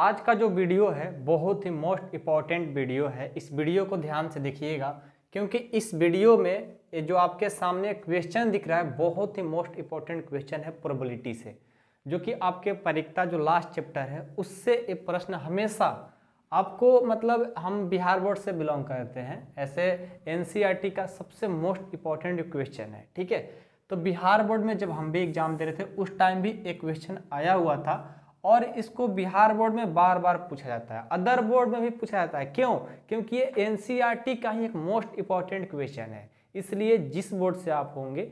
आज का जो वीडियो है बहुत ही मोस्ट इम्पॉर्टेंट वीडियो है इस वीडियो को ध्यान से देखिएगा क्योंकि इस वीडियो में ये जो आपके सामने क्वेश्चन दिख रहा है बहुत ही मोस्ट इम्पॉर्टेंट क्वेश्चन है प्रोबलिटी से जो कि आपके परीक्षा जो लास्ट चैप्टर है उससे ये प्रश्न हमेशा आपको मतलब हम बिहार बोर्ड से बिलोंग करते हैं ऐसे एन e का सबसे मोस्ट इम्पॉर्टेंट क्वेश्चन है ठीक है तो बिहार बोर्ड में जब हम भी एग्ज़ाम दे रहे थे उस टाइम भी एक क्वेश्चन आया हुआ था और इसको बिहार बोर्ड में बार बार पूछा जाता है अदर बोर्ड में भी पूछा जाता है क्यों क्योंकि ये एन e का ही एक मोस्ट इंपॉर्टेंट क्वेश्चन है इसलिए जिस बोर्ड से आप होंगे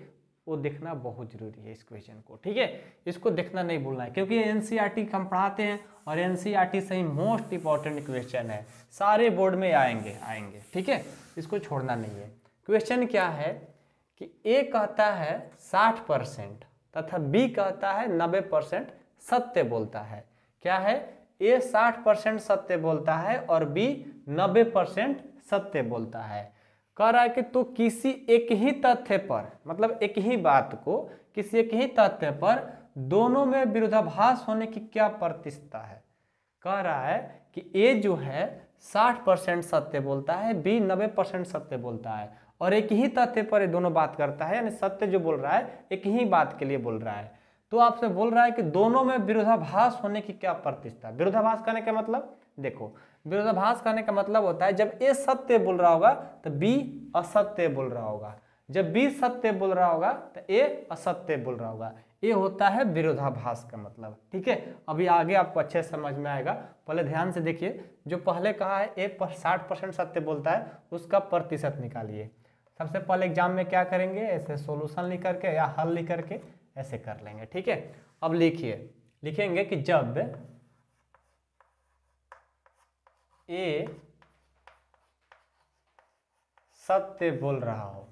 वो देखना बहुत जरूरी है इस क्वेश्चन को ठीक है इसको देखना नहीं भूलना है क्योंकि एन e हम पढ़ाते हैं और एन e से ही मोस्ट इंपॉर्टेंट क्वेश्चन है सारे बोर्ड में आएंगे आएंगे ठीक है इसको छोड़ना नहीं है क्वेश्चन क्या है कि ए कहता है साठ परसेंट तथा बी कहता है नब्बे परसेंट सत्य बोलता है क्या है ए साठ परसेंट सत्य बोलता है और बी नब्बे परसेंट सत्य बोलता है कह रहा है कि तो किसी एक ही तथ्य पर मतलब एक ही बात को किसी एक ही तथ्य पर दोनों में विरोधाभास होने की क्या प्रतिष्ठा है कह रहा है कि ए जो है साठ परसेंट सत्य बोलता है बी नब्बे परसेंट सत्य बोलता है और एक ही तथ्य पर ये दोनों बात करता है यानी सत्य जो बोल रहा है एक ही बात के लिए बोल रहा है तो आपसे बोल रहा है कि दोनों में विरोधाभास होने की क्या प्रतिष्ठा विरोधाभास करने का मतलब देखो विरोधाभास करने का मतलब होता है जब ए सत्य बोल रहा होगा तो बी असत्य बोल रहा होगा जब बी सत्य बोल रहा होगा तो ए असत्य बोल रहा होगा ये होता है विरोधाभास का मतलब ठीक है अभी आगे आपको अच्छे समझ में आएगा पहले ध्यान से देखिए जो पहले कहा है ए पर साठ परसेंट सत्य बोलता है उसका प्रतिशत निकालिए सबसे पहले एग्जाम में क्या करेंगे ऐसे सोल्यूशन लिख करके या हल लिख करके ऐसे कर लेंगे ठीक है अब लिखिए लिखेंगे कि जब ए सत्य बोल रहा हो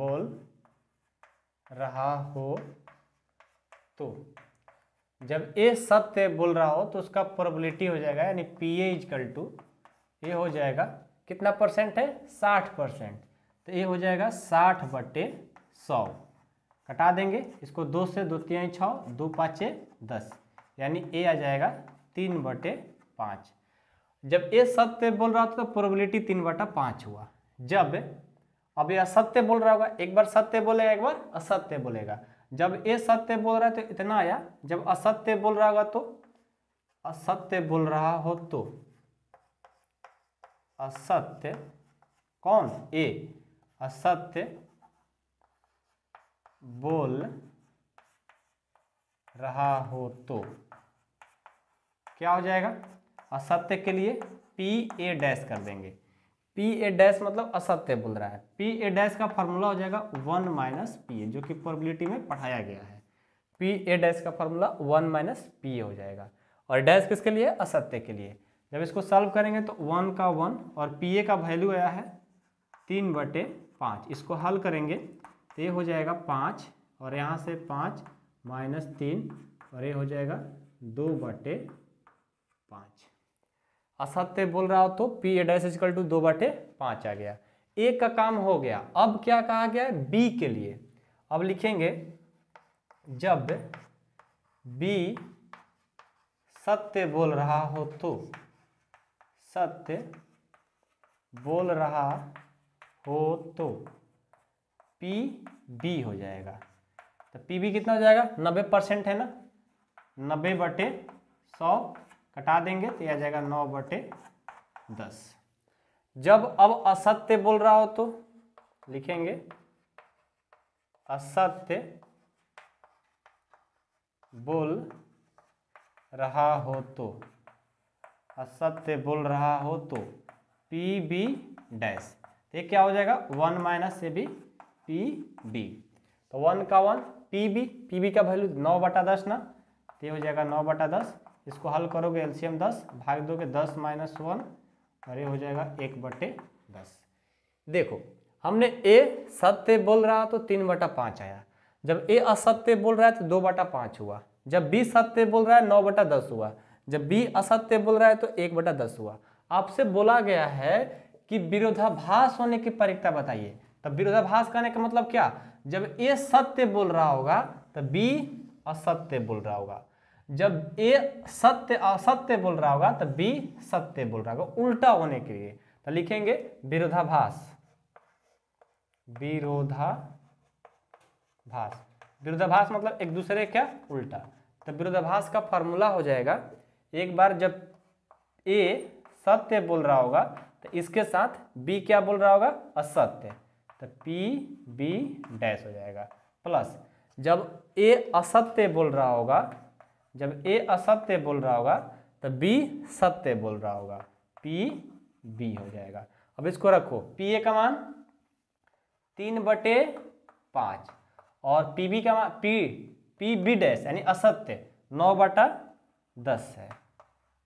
बोल रहा हो तो जब ए सत्य बोल रहा हो तो उसका प्रोबेबिलिटी हो जाएगा यानी पी ए इजकल टू ये हो जाएगा कितना परसेंट है साठ परसेंट तो ये हो जाएगा साठ बटे सौ कटा देंगे इसको दो से दो तिहाई छः दो पाँचे दस यानी ए आ जाएगा तीन बटे पाँच जब ए सत्य बोल रहा था तो प्रोबेबिलिटी तीन बटा पाँच हुआ जब अब ये असत्य बोल रहा होगा एक बार सत्य बोलेगा एक बार असत्य बोलेगा जब ए सत्य बोल रहा है तो इतना आया जब असत्य बोल रहा होगा तो असत्य बोल रहा हो तो असत्य कौन ए असत्य बोल रहा हो तो क्या हो जाएगा असत्य के लिए पी ए डैश कर देंगे पी ए डैश मतलब असत्य बोल रहा है पी ए डैश का फॉर्मूला हो जाएगा वन माइनस पी ए जो कि प्रोबेबिलिटी में पढ़ाया गया है पी ए डैश का formula one minus P A हो जाएगा और डैश किसके लिए असत्य के लिए जब इसको सॉल्व करेंगे तो वन का वन और पी ए का वैल्यू आया है तीन बटे पाँच इसको हल करेंगे तो ये हो जाएगा पाँच और यहाँ से पाँच माइनस तीन और ये हो जाएगा दो बटे पाँच असत्य बोल रहा हो तो P A dash equal to दो बटे पाँच आ गया ए का काम हो गया अब क्या कहा गया है बी के लिए अब लिखेंगे जब बी सत्य बोल रहा हो तो सत्य बोल रहा हो तो पी बी हो जाएगा तो पी बी कितना हो जाएगा नब्बे परसेंट है ना नब्बे बटे सौ कटा देंगे तो यह आ जाएगा नौ बटे दस जब अब असत्य बोल रहा हो तो लिखेंगे असत्य बोल रहा हो तो असत्य बोल रहा हो तो पी बी डैश तो ये क्या हो जाएगा one minus A B P B तो वन का one P B P B का वैल्यू नौ बटा दस ना तो ये हो जाएगा नौ बटा दस इसको हल करोगे एलसीएम दस भाग दोगे दस माइनस वन और ये हो जाएगा एक बटे दस देखो हमने ए सत्य बोल रहा तो तीन बटा पाँच आया जब ए असत्य बोल रहा है तो दो बटा पाँच हुआ जब बी सत्य बोल रहा है नौ बटा दस हुआ जब बी असत्य बोल रहा है तो एक बटा दस हुआ आपसे बोला गया है कि विरोधाभास होने की परीक्षा बताइए तब विरोधाभास कहने का मतलब क्या जब ए सत्य बोल रहा होगा तो बी असत्य बोल रहा होगा जब ए सत्य असत्य बोल रहा होगा तो बी सत्य बोल रहा होगा उल्टा होने के लिए तो लिखेंगे विरोधाभास विरोधाभास विरोधाभास मतलब एक दूसरे क्या उल्टा तो विरोधाभास का फॉर्मूला हो जाएगा एक बार जब ए सत्य बोल रहा होगा तो इसके साथ बी क्या बोल रहा होगा असत्य तो पी बी डैश हो जाएगा प्लस जब ए असत्य बोल रहा होगा जब ए असत्य बोल रहा होगा तो बी सत्य बोल रहा होगा पी बी हो जाएगा अब इसको रखो पी ए का मान तीन बटे पाँच और पी बी का मान पी पी बी डैश यानी असत्य नौ बटा दस है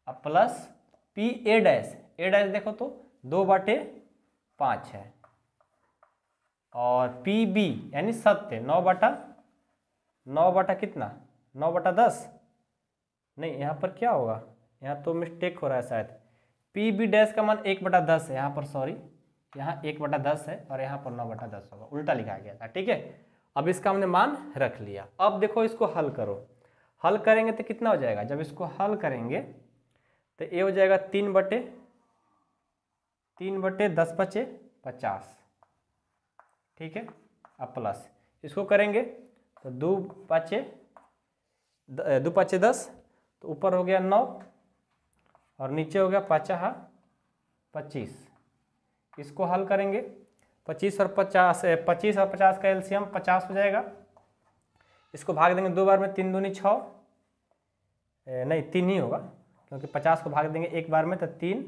अब plus P A dash A dash देखो तो दो बटे पाँच है और पी बी यानी सत्य नौ बटा नौ बटा कितना नौ बटा दस नहीं यहाँ पर क्या होगा यहाँ तो मिस्टेक हो रहा है शायद पी बी डैश का मान एक बटा दस है यहाँ पर सॉरी यहाँ एक बटा दस है और यहाँ पर नौ बटा दस होगा उल्टा लिखा गया था ठीक है अब इसका हमने मान रख लिया अब देखो इसको हल करो हल करेंगे तो कितना हो जाएगा जब इसको हल करेंगे तो ये हो जाएगा तीन बटे तीन बटे दस बचे पचास ठीक है अब प्लस इसको करेंगे तो दो पाँचे दो पाँचे दस तो ऊपर हो गया नौ और नीचे हो गया पाँचा पच्चीस इसको हल करेंगे पच्चीस और पचास पच्चीस और पचास का एलसीएम पचास हो जाएगा इसको भाग देंगे दो बार में तीन दूनी छः नहीं तीन ही होगा क्योंकि पचास को भाग देंगे एक बार में तो तीन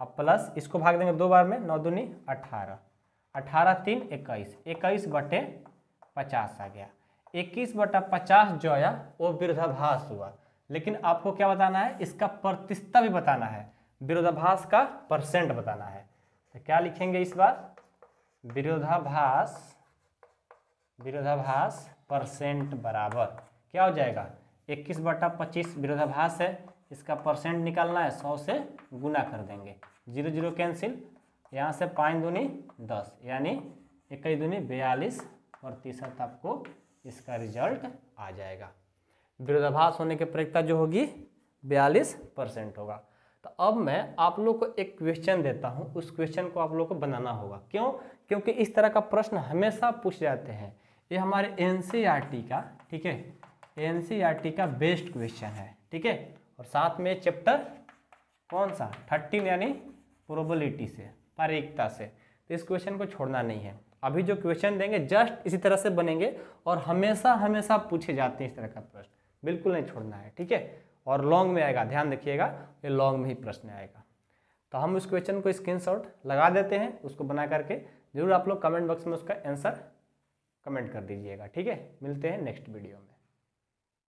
और प्लस इसको भाग देंगे दो बार में नौ दूनी अठारह अठारह तीन इक्कीस इक्कीस बटे पचास आ गया इक्कीस बटा पचास जो आया वो विरोधाभास हुआ लेकिन आपको क्या बताना है इसका प्रतिशतता भी बताना है विरोधाभास का परसेंट बताना है तो क्या लिखेंगे इस बार विरोधाभास विरोधाभास परसेंट बराबर क्या हो जाएगा इक्कीस बटा पच्चीस विरोधाभास है इसका परसेंट निकालना है सौ से गुना कर देंगे जीरो जीरो कैंसिल यहाँ से पाँच दूनी दस यानी इक्कीस दूनी बयालीस प्रतिशत आपको इसका रिजल्ट आ जाएगा विरोधाभास होने की प्रयोगता जो होगी बयालीस परसेंट होगा तो अब मैं आप लोग को एक क्वेश्चन देता हूँ उस क्वेश्चन को आप लोग को बनाना होगा क्यों क्योंकि इस तरह का प्रश्न हमेशा पूछ जाते हैं ये हमारे एन e का ठीक है एन e का बेस्ट क्वेश्चन है ठीक है और साथ में चैप्टर कौन सा थर्टीन यानी प्रोबलिटी से हर एकता से तो इस क्वेश्चन को छोड़ना नहीं है अभी जो क्वेश्चन देंगे जस्ट इसी तरह से बनेंगे और हमेशा हमेशा पूछे जाते हैं इस तरह का प्रश्न बिल्कुल नहीं छोड़ना है ठीक है और लॉन्ग में आएगा ध्यान रखिएगा ये लॉन्ग में ही प्रश्न आएगा तो हम उस क्वेश्चन को शॉट लगा देते हैं उसको बना करके ज़रूर आप लोग कमेंट बॉक्स में उसका आंसर कमेंट कर दीजिएगा ठीक है मिलते हैं नेक्स्ट वीडियो में